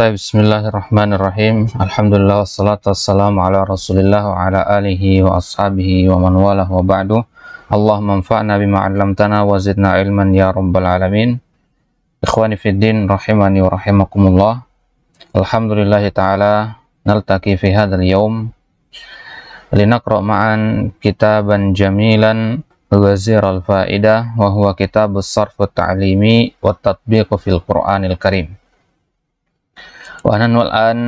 طيب بسم الله الرحمن الرحيم الحمد لله والصلاة والسلام على رسول الله وعلى آله وأصحابه ومن والاه وبعده اللهم انفعنا بما علمتنا وزدنا علما يا رب العالمين إخواني في الدين رحمني ورحمكم الله الحمد لله تعالى نلتقي في هذا اليوم لنقرأ معا كتابا جميلا وزير الفائدة وهو كتاب الصرف التعليمي والتطبيق في القرآن الكريم wa nahnu al'an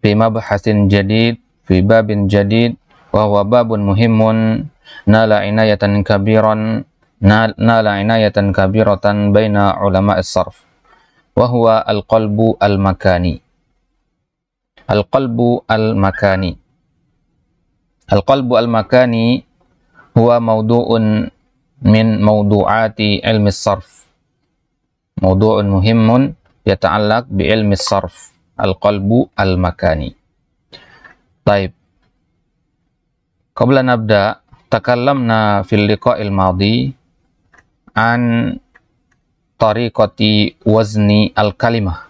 fi mabhasin jadid fi babin jadid wa huwa babun muhimun nala inayatan kabiran nala inayatan kabiratan baina ulama as-sarf wa huwa al-qalbu al-makani al-qalbu al-makani al-qalbu al-makani huwa mawdu'un min mawdu'ati ilmi as-sarf mawdu'un muhimun yata'allaq bi ilmi sarf al-qalbu al-makani. Taib. Qabla nabda takallamna fil liqa'il madi an tariqati wazni al-kalimah.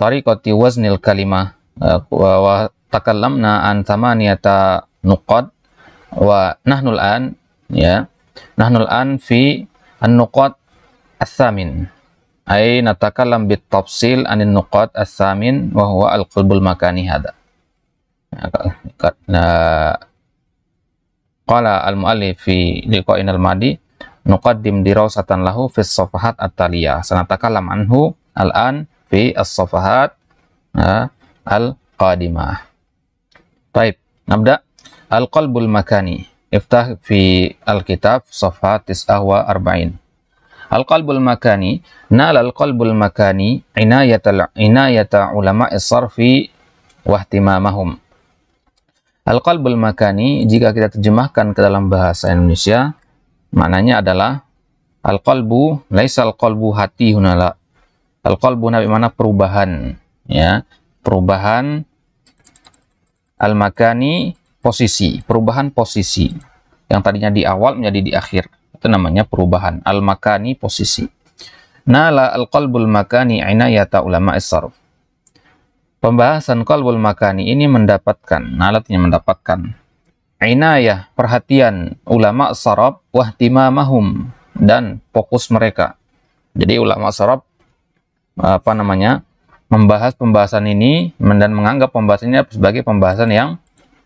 Tariqati wazni al-kalimah eh, wa takallamna an thamaniyata nuqad wa nahnu al-an ya nahnu al-an fi an-nuqad ats-thamin ay natakalam bit tafsil anin nuqat as-samin wa huwa al-qalbul makani hada. Nah, qala al-muallif fi liqa'in al-madi nuqaddim dirausatan lahu fi as-safahat at-taliyah. Sanatakalam anhu al-an fi as-safahat nah, al-qadimah. Baik, nabda al-qalbul makani. Iftah fi al-kitab safhat arba'in. Al-qalbul makani nal al-qalbul makani inayatal inayata ulama sarfi wahtimamahum. Al-qalbul makani jika kita terjemahkan ke dalam bahasa Indonesia maknanya adalah al-qalbu laisa al-qalbu hati hunala. Al-qalbu nabi mana perubahan ya. Perubahan al-makani posisi, perubahan posisi yang tadinya di awal menjadi di akhir itu namanya perubahan al makani posisi nala al qalbul makani inayata ulama sarf pembahasan qalbul makani ini mendapatkan nalatnya mendapatkan inayah perhatian ulama sarab wahtimamahum dan fokus mereka jadi ulama sarab apa namanya membahas pembahasan ini dan menganggap pembahasannya sebagai pembahasan yang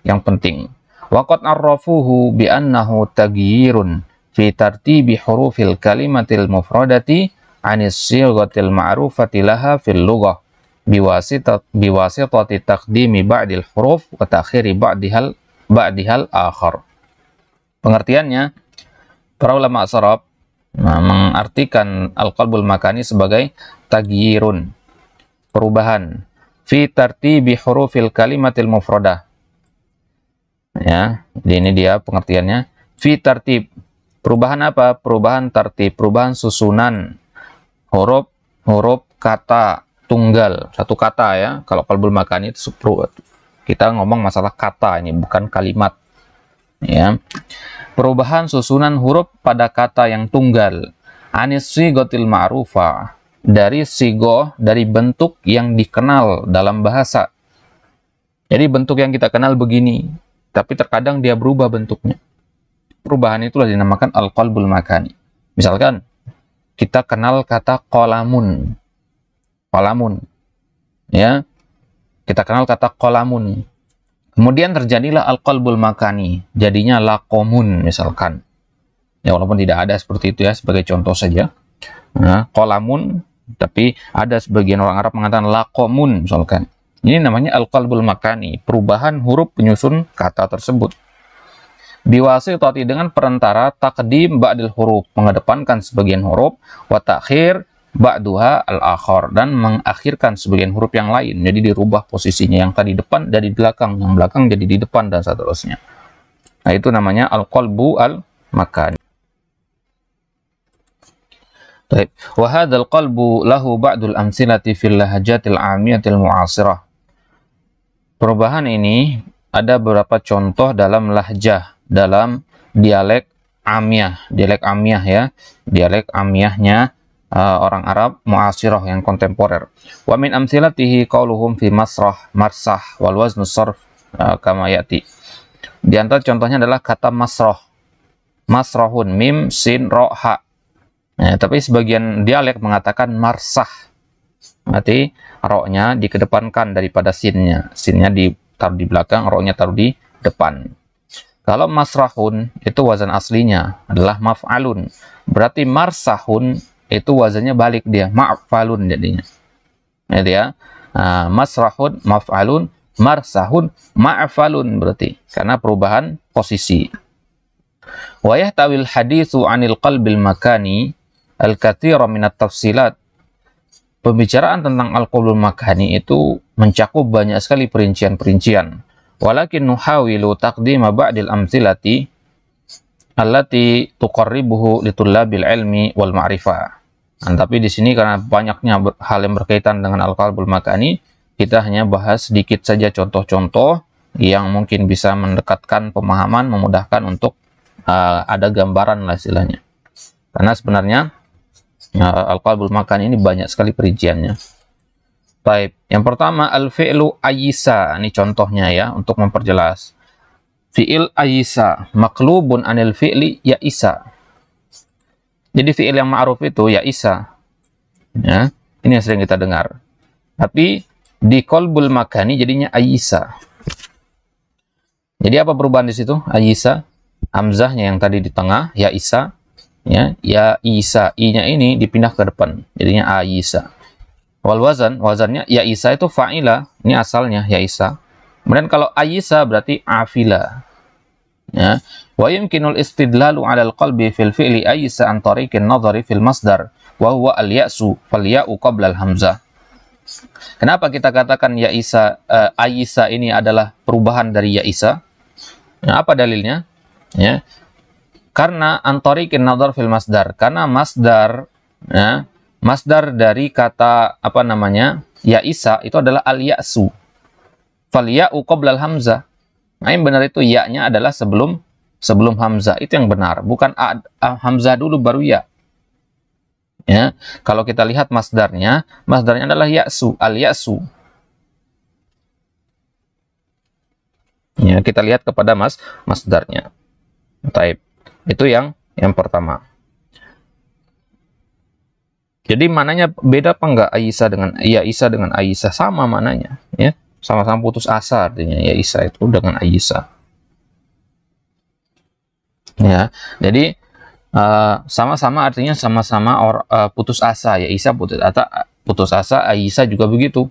yang penting. Waqad arrafuhu bi annahu taghyirun fi tartibi hurufil kalimatil mufradati anis sigatil ma'rufati laha fil lughah biwasitati biwasitati taqdimi ba'dil huruf wa ta'khiri ba'dihal ba'dihal akhar. Pengertiannya para ulama sarab nah, mengartikan al-qalbul makani sebagai tagyirun perubahan fi tartibi hurufil kalimatil mufradah. Ya, ini dia pengertiannya fi tartib Perubahan apa? Perubahan tertib, perubahan susunan huruf, huruf kata tunggal, satu kata ya. Kalau kalbul makan itu kita ngomong masalah kata ini bukan kalimat. Ya. Perubahan susunan huruf pada kata yang tunggal. Anis sigotil ma'rufa dari sigoh dari bentuk yang dikenal dalam bahasa. Jadi bentuk yang kita kenal begini, tapi terkadang dia berubah bentuknya perubahan itulah dinamakan al-qalbul makani. Misalkan kita kenal kata kolamun. Kolamun. Ya. Kita kenal kata kolamun. Kemudian terjadilah al-qalbul makani. Jadinya lakomun misalkan. Ya walaupun tidak ada seperti itu ya sebagai contoh saja. Nah, ya, kolamun tapi ada sebagian orang Arab mengatakan lakomun misalkan. Ini namanya al-qalbul makani, perubahan huruf penyusun kata tersebut biwasitati dengan perantara takdim ba'dil huruf mengedepankan sebagian huruf wa takhir ba'duha al akhor dan mengakhirkan sebagian huruf yang lain jadi dirubah posisinya yang tadi depan dari belakang yang belakang jadi di depan dan seterusnya nah itu namanya al-qalbu al-makan Baik, wa hadzal qalbu lahu ba'dul amsilati fil lahajatil 'amiyatil mu'asirah. Perubahan ini ada beberapa contoh dalam lahjah dalam dialek Amiyah, dialek Amiyah ya, dialek Amiyahnya uh, orang Arab muasiroh yang kontemporer. Wa min amsilatihi qauluhum fi masrah marsah wal waznu kamayati. uh, eh, kama Di antara contohnya adalah kata masroh. Masrohun mim sin roh ha. Nah, tapi sebagian dialek mengatakan marsah. Berarti rohnya dikedepankan daripada sinnya. Sinnya ditaruh di belakang, rohnya taruh di depan. Kalau masrahun itu wazan aslinya adalah maf'alun. Berarti marsahun itu wazannya balik dia, ma'falun jadinya. Jadi ya, alun, nah, masrahun, maf'alun, marsahun, ma'falun berarti. Karena perubahan posisi. Wa yahtawil hadithu anil qalbil makani al-kathira minat tafsilat. Pembicaraan tentang al-qalbul makani itu mencakup banyak sekali perincian-perincian Walakin nuhawilu taqdima ba'dil amsilati allati tuqarribuhu litullabil ilmi wal ma'rifah. Nah, tapi di sini karena banyaknya hal yang berkaitan dengan al-qalbul makani, kita hanya bahas sedikit saja contoh-contoh yang mungkin bisa mendekatkan pemahaman, memudahkan untuk uh, ada gambaran lah istilahnya. Karena sebenarnya uh, al-qalbul makani ini banyak sekali perinciannya. Taib. Yang pertama al-fi'lu ayisa. Ini contohnya ya untuk memperjelas. Fi'il ayisa maklubun anil fi'li isa Jadi fi'il yang ma'ruf itu ya'isa. Ya, ini yang sering kita dengar. Tapi di kolbul makani jadinya ayisa. Jadi apa perubahan di situ? Ayisa amzahnya yang tadi di tengah ya'isa ya ya Isa i-nya ini dipindah ke depan jadinya ayisa. Wal wazan, wazannya ya Isa itu fa'ila, ini asalnya ya Isa. Kemudian kalau ayisa berarti afila. Ya. Wa yumkinul istidlalu 'ala al fil fi'li ayisa an tariqin nadhari fil masdar wa huwa al-ya'su fal ya'u qabla al-hamzah. Kenapa kita katakan ya Isa uh, ayisa ini adalah perubahan dari ya Isa? Nah, apa dalilnya? Ya. Karena antarikin nadhar fil masdar. Karena masdar ya, Masdar dari kata apa namanya? Ya Isa itu adalah al-ya'su. Fal ya'u qoblal hamzah. Nah, yang benar itu ya-nya adalah sebelum sebelum hamzah. Itu yang benar, bukan a, a, hamzah dulu baru ya. Ya, kalau kita lihat masdarnya, masdarnya adalah ya'su, al-ya'su. Ya, kita lihat kepada mas masdarnya. Taib. Itu yang yang pertama. Jadi mananya beda apa enggak Aisyah ya, dengan ya Isa dengan Aisyah sama mananya ya. Sama-sama putus asa artinya ya Isa itu dengan Aisyah. Ya. Jadi eh, sama-sama uh, artinya sama-sama uh, putus asa ya Isa putus asa putus asa Aisyah juga begitu.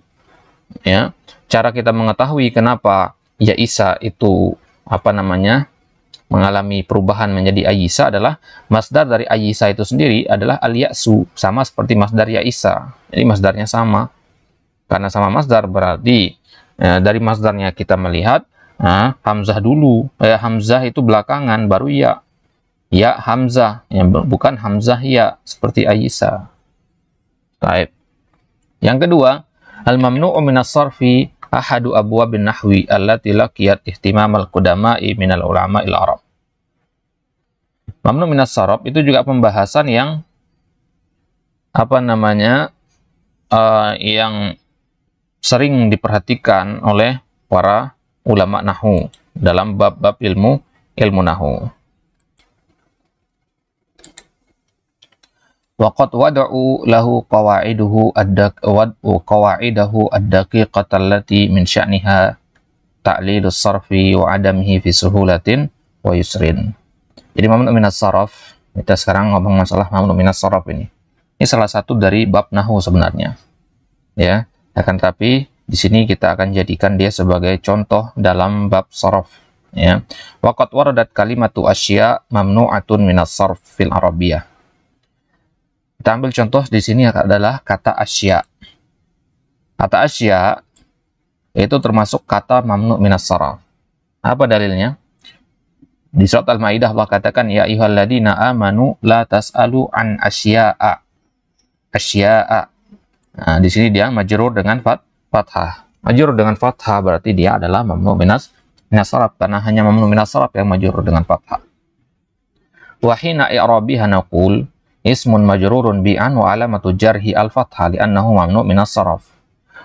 Ya. Cara kita mengetahui kenapa ya Isa itu apa namanya? mengalami perubahan menjadi ayisa adalah masdar dari ayisa itu sendiri adalah aliyasu sama seperti masdar yaisa jadi masdarnya sama karena sama masdar berarti eh, dari masdarnya kita melihat eh, hamzah dulu eh, hamzah itu belakangan baru ya ya hamzah yang bukan hamzah ya seperti ayisa baik yang kedua al mamnu'u minas sarfi ahadu abwa bin nahwi allati laqiyat ihtimam al-qudama'i minal ulama il Arab. Mamnu minas sarab itu juga pembahasan yang apa namanya uh, yang sering diperhatikan oleh para ulama nahu dalam bab-bab ilmu ilmu nahu. Waqat wada'u lahu qawaiduhu ad wad'u qawaidahu ad-daqiqata allati min sya'niha ta'lilus sarfi wa adamihi fi suhulatin wa yusrin. Jadi mamnu minas saraf, kita sekarang ngomong masalah mamnu minas saraf ini. Ini salah satu dari bab nahu sebenarnya. Ya, akan tapi di sini kita akan jadikan dia sebagai contoh dalam bab saraf ya. waqad waradat kalimatu asya mamnu'atun minas sarf fil arabiyah kita ambil contoh di sini ya, adalah kata asya. Kata asya itu termasuk kata mamnu minas saraf. Apa dalilnya? Di surat Al-Maidah Allah katakan ya ayyuhalladzina amanu la tas'alu an asya'a. Asya'a. Nah, di sini dia majrur dengan fat fathah. Majrur dengan fathah berarti dia adalah mamnu minas minas karena hanya mamnu minas saraf yang majrur dengan fathah. Wahina i'rabiha naqul ismun majrurun bi'an wa alamatu jarhi al-fathah li'annahu mamnu' minas saraf.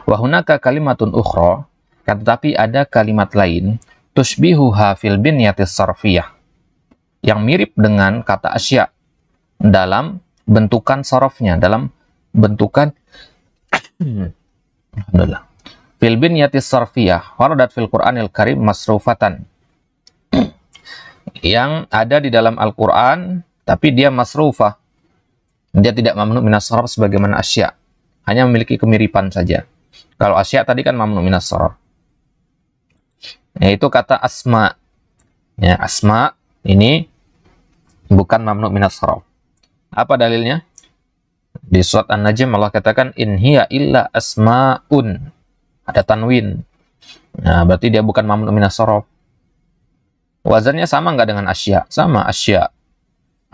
Wa hunaka kalimatun ukhra, kan tetapi ada kalimat lain, tushbihuha fil binyatis sarfiyah, yang mirip dengan kata asya dalam bentukan sarafnya, dalam bentukan Alhamdulillah. Fil binyatis sarfiyah, waradat fil Qur'anil Karim masrufatan. yang ada di dalam Al-Qur'an tapi dia masrufah dia tidak mamnu minas sebagaimana asya. Hanya memiliki kemiripan saja. Kalau asya tadi kan mamnu minas Nah Yaitu kata asma. Ya, asma ini bukan mamnu minas Apa dalilnya? Di surat An-Najm Allah katakan in hiya illa asmaun. Ada tanwin. Nah, berarti dia bukan mamnu minas Wazannya sama nggak dengan asya? Sama asya.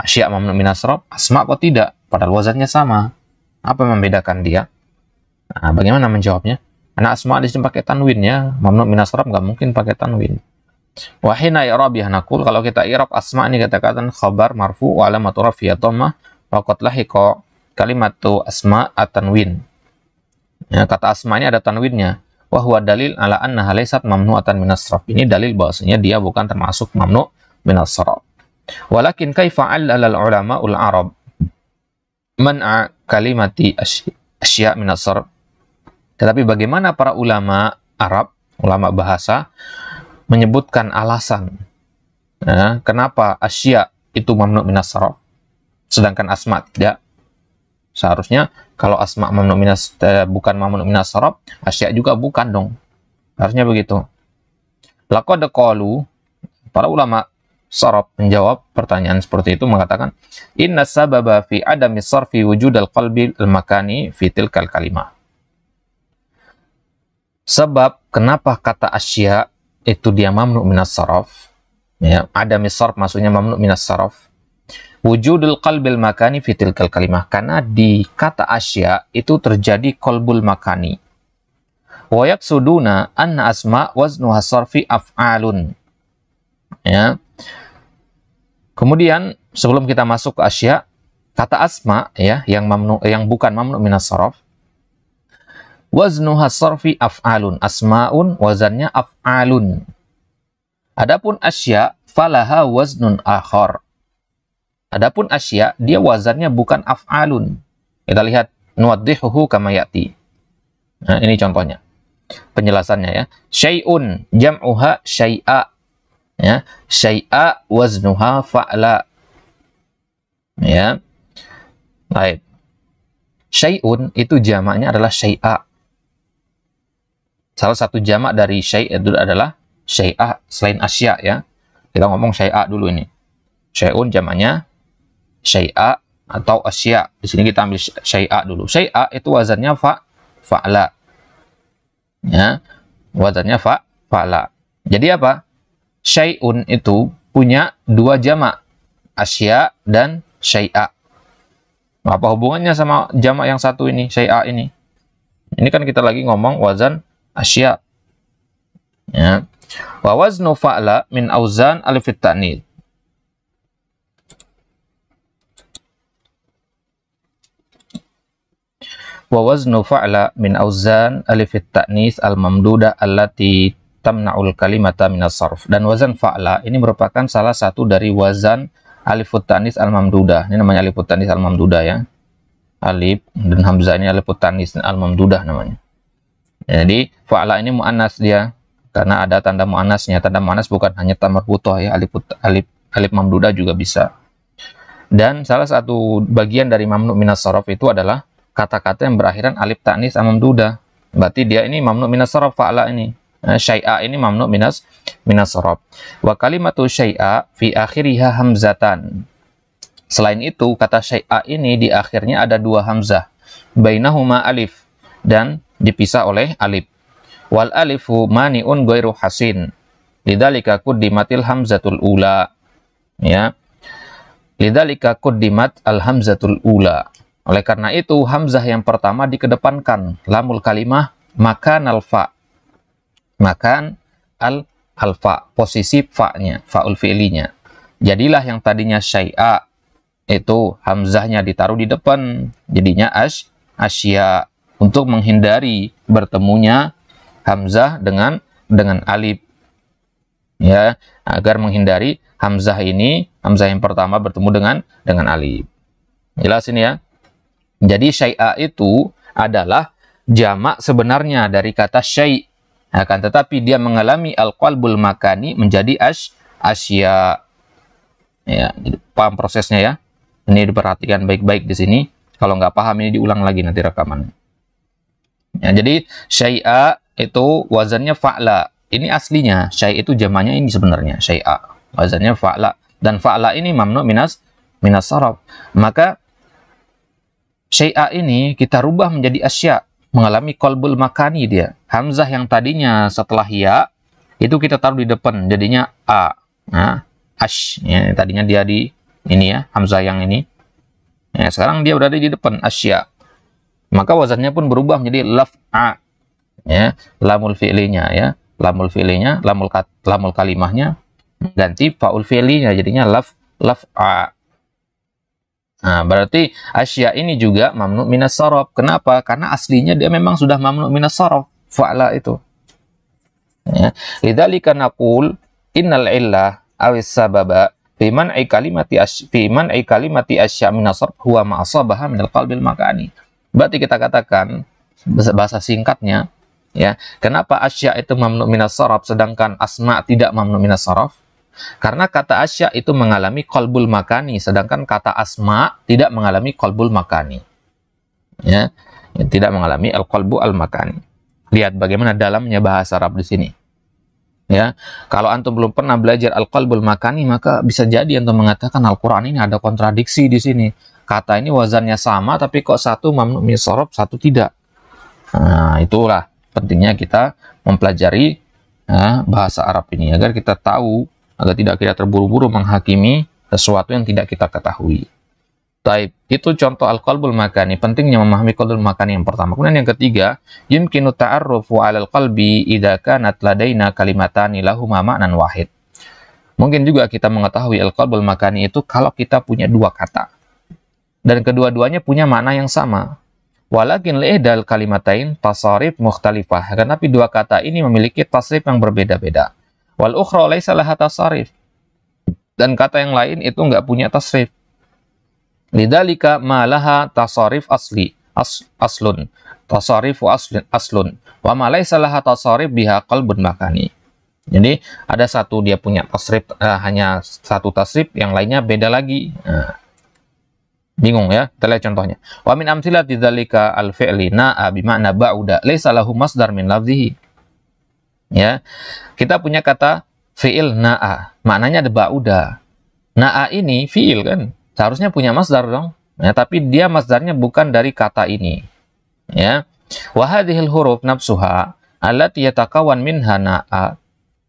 Asya mamnu minasrob, asma kok tidak? padahal wazannya sama. Apa yang membedakan dia? Nah, bagaimana menjawabnya? Anak asma di sini pakai tanwin ya. Mamnu nggak mungkin pakai tanwin. Wahina i'rab ya, nakul kalau kita i'rab asma ini kata-kata khabar marfu wa alamatu rafi ya wa qad lahiqa asma atanwin. Ya, kata asma ini ada tanwinnya. Wa huwa dalil ala anna halaysat mamnu'atan atan Ini dalil bahwasanya dia bukan termasuk mamnu' min Walakin kaifa 'allal ulama ul Arab man'a kalimati asya minasar. Tetapi bagaimana para ulama Arab, ulama bahasa, menyebutkan alasan ya, kenapa asya itu mamnu minasar, sedangkan asma tidak. Seharusnya kalau asma mamnu minas eh, bukan mamnu minas asya juga bukan dong. Harusnya begitu. Lakodekolu, para ulama sorop menjawab pertanyaan seperti itu mengatakan inna sababa fi adami sarfi wujud al qalbi al makani fi tilkal kalimah sebab kenapa kata asya itu dia mamnu minas saraf ya ada sarf maksudnya mamnu minas saraf wujudul qalbil makani fi tilkal kalimah karena di kata asya itu terjadi qalbul makani wa yaksuduna anna asma waznuha sarfi af'alun ya Kemudian sebelum kita masuk ke asya, kata asma ya yang mamnu yang bukan mamnu minas sorof. Waznuha sorfi af'alun. Asma'un wazannya af'alun. Adapun asya falaha waznun akhor. Adapun asya dia wazannya bukan af'alun. Kita lihat nuwaddihuhu kama Nah, ini contohnya. Penjelasannya ya. Syai'un jam'uha syai'a ya syai'a waznuha fa'la ya baik syai'un itu jamaknya adalah syai'a salah satu jamak dari syai' adalah syai'a selain asya ya kita ngomong syai'a dulu ini syai'un jamaknya syai'a atau asya di sini kita ambil syai'a dulu syai'a itu wazannya fa fa'la ya wazannya fa fa'la jadi apa syai'un itu punya dua jama' asya dan syai'a. Nah, apa hubungannya sama jama' yang satu ini, syai'a ini? Ini kan kita lagi ngomong wazan asya. Ya. Wa waznu fa'la min auzan alif ta'nid. Wa waznu fa'la min auzan alif ta'nis al-mamduda allati tamna'ul kalimata minas sarf. Dan wazan fa'la ini merupakan salah satu dari wazan alifut tanis al-mamdudah. Ini namanya alifut tanis al-mamdudah ya. Alif dan hamzah ini alifut tanis al-mamdudah namanya. Jadi fa'la ini mu'annas dia karena ada tanda mu'anasnya. Tanda mu'anas bukan hanya tamar putoh ya, alif, alif, alif mamdudah juga bisa. Dan salah satu bagian dari mamnu minas sarf itu adalah kata-kata yang berakhiran alif ta'nis al-mamdudah. Berarti dia ini mamnu minas sarf fa'la ini Eh, syai'a ini mamnu minas minas sorob. Wa kalimatu syai'a fi akhiriha hamzatan. Selain itu, kata syai'a ini di akhirnya ada dua hamzah. Bainahuma alif. Dan dipisah oleh alif. Wal alifu mani'un goiru hasin. Lidhalika kuddimatil hamzatul ula. Ya. Lidhalika kuddimat al hamzatul ula. Oleh karena itu, hamzah yang pertama dikedepankan. Lamul kalimah maka nalfa makan al alfa posisi fa-nya faul fi'linya jadilah yang tadinya syai'a itu hamzahnya ditaruh di depan jadinya as asya untuk menghindari bertemunya hamzah dengan dengan alif ya agar menghindari hamzah ini hamzah yang pertama bertemu dengan dengan alif jelas ini ya jadi syai'a itu adalah jamak sebenarnya dari kata syai' Akan tetapi dia mengalami al-qalbul makani menjadi as asya. Ya, paham prosesnya ya. Ini diperhatikan baik-baik di sini. Kalau nggak paham ini diulang lagi nanti rekaman Ya, jadi syai'a itu wazannya fa'la. Ini aslinya. Syai' itu jamannya ini sebenarnya. Syai'a. Wazannya fa'la. Dan fa'la ini mamnu minas minas sarab. Maka syai'a ini kita rubah menjadi asya mengalami kolbul makani dia. Hamzah yang tadinya setelah ya itu kita taruh di depan jadinya a. Nah, ash ya, tadinya dia di ini ya, hamzah yang ini. Ya, sekarang dia berada di depan asya. Maka wazannya pun berubah menjadi a Ya, lamul fi'linya ya, lamul fi'linya, lamul lamul kalimahnya ganti faul fi'linya jadinya laf a Nah, berarti asya ini juga mamnu minas sorof. Kenapa? Karena aslinya dia memang sudah mamnu minas sorof. Fa'la itu. Ya. Lidzalika naqul innal illah awis sababa fi man'i kalimati fi man'i kalimati asya minas sorof huwa ma'asabaha minal qalbil makani. Berarti kita katakan bahasa singkatnya ya, kenapa asya itu mamnu minas sorof sedangkan asma tidak mamnu minas sorof? Karena kata asya itu mengalami kolbul makani, sedangkan kata asma tidak mengalami kolbul makani. Ya, ya, tidak mengalami al-kolbu al-makani. Lihat bagaimana dalamnya bahasa Arab di sini. Ya, kalau antum belum pernah belajar al kolbul makani, maka bisa jadi antum mengatakan Al-Qur'an ini ada kontradiksi di sini. Kata ini wazannya sama tapi kok satu mamnu sorob, satu tidak. Nah, itulah pentingnya kita mempelajari ya, bahasa Arab ini agar kita tahu agar tidak kita terburu-buru menghakimi sesuatu yang tidak kita ketahui. Taib. Itu contoh al-qalbul makani. Pentingnya memahami qalbul makani yang pertama. Kemudian yang ketiga, yumkinu ta'arrufu 'alal qalbi idza kanat ladaina kalimatani lahuma ma'nan wahid. Mungkin juga kita mengetahui al-qalbul makani itu kalau kita punya dua kata. Dan kedua-duanya punya makna yang sama. Walakin li'dal kalimatain tasarif mukhtalifah. Karena dua kata ini memiliki tasrif yang berbeda-beda. Wal ukhra laisa laha tasarif. Dan kata yang lain itu nggak punya tasrif. Lidalika ma laha tasarif asli. As, aslun. Tasarif wa aslun. aslun. Wa ma laisa laha tasarif biha qalbun makani. Jadi ada satu dia punya tasrif uh, hanya satu tasrif, yang lainnya beda lagi. Nah, bingung ya. Kita lihat contohnya. Wa min amthilati dzalika al-fi'li na'a bi ma'na ba'uda laisa lahu masdar min lafzihi ya kita punya kata fiil na'a maknanya ada ba'uda na'a ini fiil kan seharusnya punya masdar dong ya tapi dia masdarnya bukan dari kata ini ya wa huruf nafsuha alat yatakawan minha na'a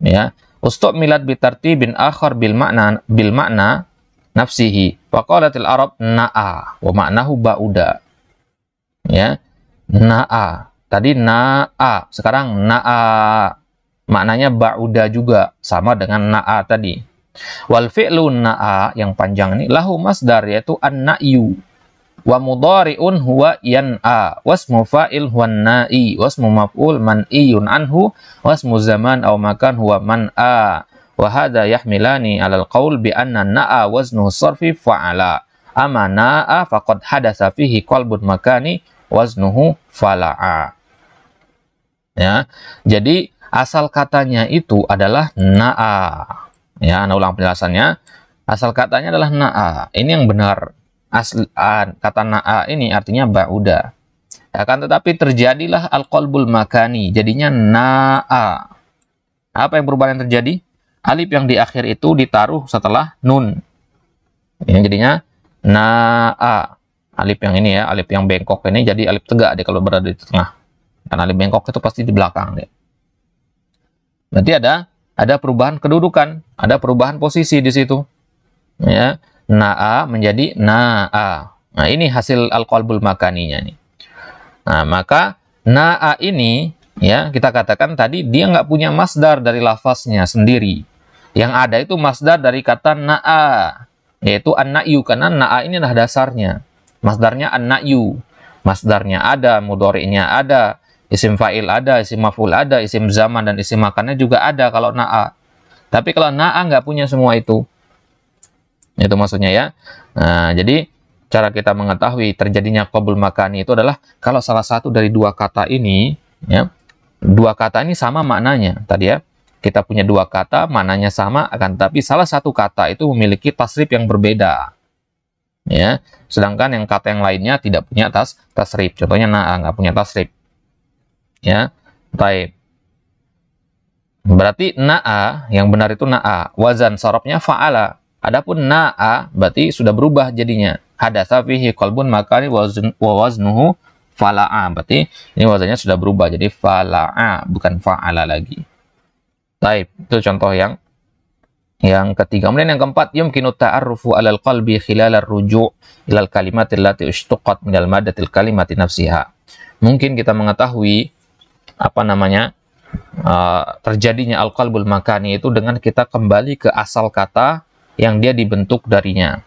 ya ustub milat bin akhar bil makna bil makna nafsihi wa qalatil arab na'a wa maknahu ba'uda ya na'a tadi na'a sekarang na'a maknanya ba'uda juga sama dengan na'a tadi wal fi'lu na'a yang panjang ini lahu masdar yaitu an-na'yu wa mudari'un huwa yan'a wasmu fa'il huwa na'i wasmu maf'ul man'iyun anhu wasmu zaman aw makan huwa man'a wa hadha yahmilani 'alal qaul bi anna na'a waznu sarfi fa'ala amma na'a faqad hadatsa fihi qalbun makani waznuhu fala'a ya jadi asal katanya itu adalah na'a. Ya, Anda nah, ulang penjelasannya. Asal katanya adalah na'a. Ini yang benar. Asli, kata na'a ini artinya ba'uda. Akan tetapi terjadilah al-qalbul makani. Jadinya na'a. Apa yang perubahan yang terjadi? Alif yang di akhir itu ditaruh setelah nun. Ini ya, jadinya na'a. Alif yang ini ya, alif yang bengkok ini jadi alif tegak deh kalau berada di tengah. Karena alif bengkok itu pasti di belakang deh. Nanti ada ada perubahan kedudukan, ada perubahan posisi di situ. Ya, na'a menjadi na'a. Nah, ini hasil al-qalbul makaninya nih. Nah, maka na'a ini ya, kita katakan tadi dia nggak punya masdar dari lafaznya sendiri. Yang ada itu masdar dari kata na'a, yaitu an karena na'a ini adalah dasarnya. Masdarnya an Masdarnya ada, mudori'nya ada, Isim fa'il ada, isim maf'ul ada, isim zaman dan isim makannya juga ada kalau na'a. Tapi kalau na'a nggak punya semua itu. Itu maksudnya ya. Nah, jadi cara kita mengetahui terjadinya qabul makani itu adalah kalau salah satu dari dua kata ini, ya, dua kata ini sama maknanya tadi ya. Kita punya dua kata, maknanya sama, akan tapi salah satu kata itu memiliki tasrif yang berbeda ya sedangkan yang kata yang lainnya tidak punya tas tasrif contohnya naa nggak punya tasrif Ya. Taib. Berarti na'a yang benar itu na'a. Wazan sorobnya fa'ala. Adapun na'a berarti sudah berubah jadinya. Hadatsa fihi qalbun makani wazn fala'a. Berarti ini wazannya sudah berubah jadi fala'a bukan fa'ala lagi. Taib. Itu contoh yang yang ketiga. Kemudian yang keempat, yumkinu ta'arrufu 'alal qalbi khilal rujuk ruju ilal kalimatil lati ushtuqat minal madatil kalimati nafsiha. Mungkin kita mengetahui apa namanya uh, terjadinya al-qalbul makani itu dengan kita kembali ke asal kata yang dia dibentuk darinya.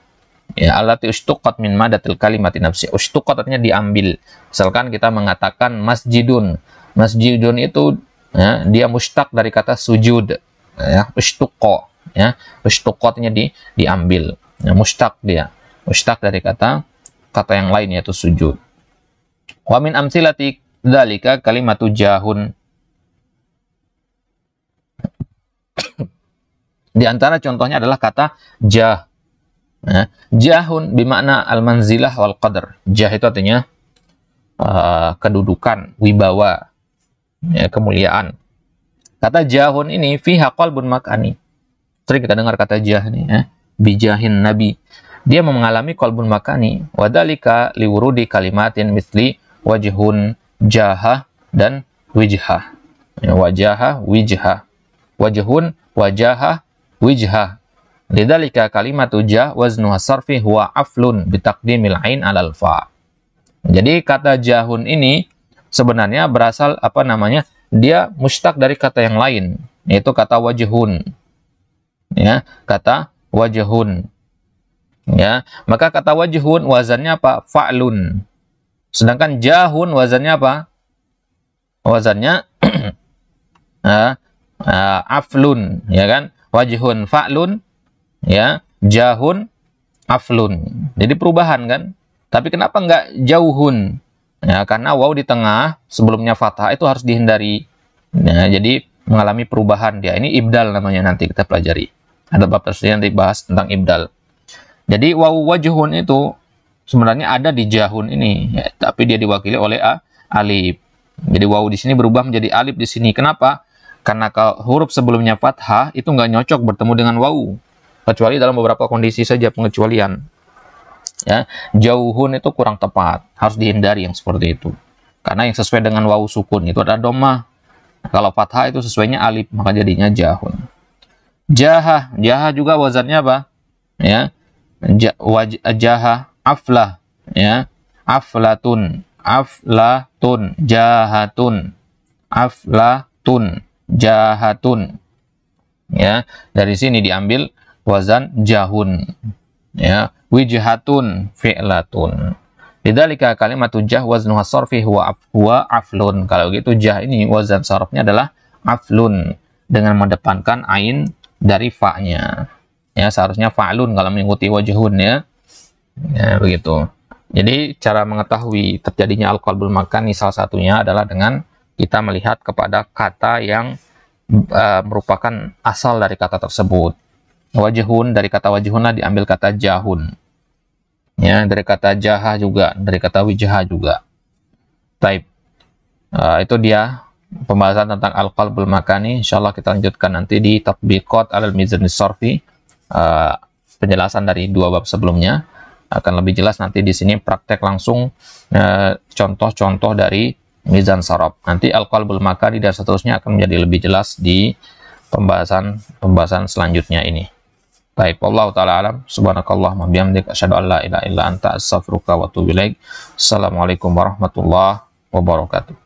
Ya, alati ustuqat min madatil kalimati nafsi. Ustuqat artinya diambil. Misalkan kita mengatakan masjidun. Masjidun itu ya, dia mustaq dari kata sujud. Ya, ustuqo. Ya, ustuqatnya di, diambil. Ya, mustaq dia. Mustaq dari kata kata yang lain yaitu sujud. Wa min amsilati Dalika kalimat jahun. Di antara contohnya adalah kata jah. Ya, jahun bermakna al-manzilah wal qadar. Jah itu artinya uh, kedudukan, wibawa, ya, kemuliaan. Kata jahun ini fi haqal bun makani. Sering kita dengar kata jah ini ya. Bijahin nabi. Dia mengalami kolbun makani. Wadalika liwurudi kalimatin misli wajhun jahah, dan wijhah. Ya, Wajaha, wijha. wijhah. Wajhun, wajahah, wijhah. Lidalika kalimat jah waznuha sarfi huwa aflun bitakdimil ain alal fa. Jadi kata jahun ini sebenarnya berasal apa namanya? Dia mustak dari kata yang lain, yaitu kata wajhun. Ya, kata wajhun. Ya, maka kata wajhun wazannya apa? Fa'lun. Sedangkan jahun wazannya apa? Wazannya uh, uh, aflun, ya kan? Wajhun fa'lun, ya, jahun aflun. Jadi perubahan kan? Tapi kenapa enggak jauhun? Ya, karena waw di tengah sebelumnya fathah itu harus dihindari. Ya, jadi mengalami perubahan dia. Ini ibdal namanya nanti kita pelajari. Ada bab tersendiri yang dibahas tentang ibdal. Jadi waw wajhun itu sebenarnya ada di jahun ini, ya, tapi dia diwakili oleh a, alif. Jadi wau di sini berubah menjadi alif di sini. Kenapa? Karena kalau huruf sebelumnya fathah itu nggak nyocok bertemu dengan wau, Kecuali dalam beberapa kondisi saja pengecualian. Ya, jauhun itu kurang tepat, harus dihindari yang seperti itu. Karena yang sesuai dengan wau sukun itu ada domah. Kalau fathah itu sesuainya alif, maka jadinya jahun. Jahah, jahah juga wazannya apa? Ya, jah, aflah ya aflatun aflatun jahatun aflatun jahatun ya dari sini diambil wazan jahun ya wijhatun fi'latun Lidhalika kalimat jah waznu sarfi huwa, huwa aflun. Kalau gitu jah ini wazan sorofnya adalah aflun dengan mendepankan ain dari fanya, Ya, seharusnya fa'lun kalau mengikuti wajahun, ya ya, begitu jadi cara mengetahui terjadinya alkohol belum makan ini salah satunya adalah dengan kita melihat kepada kata yang uh, merupakan asal dari kata tersebut wajahun dari kata wajahuna diambil kata jahun ya dari kata jaha juga dari kata wijaha juga type uh, itu dia pembahasan tentang alkohol belum makan Insya insyaallah kita lanjutkan nanti di tatbiqat al-mizan sorfi uh, e, penjelasan dari dua bab sebelumnya akan lebih jelas nanti di sini praktek langsung eh, contoh-contoh eh, dari mizan sarop. Nanti belum qalbul di dasar seterusnya akan menjadi lebih jelas di pembahasan pembahasan selanjutnya ini. Baik, Allah taala alam. Subhanakallah bihamdika asyhadu an la ilaha illa anta astaghfiruka wa atubu ilaik. Assalamualaikum warahmatullahi wabarakatuh.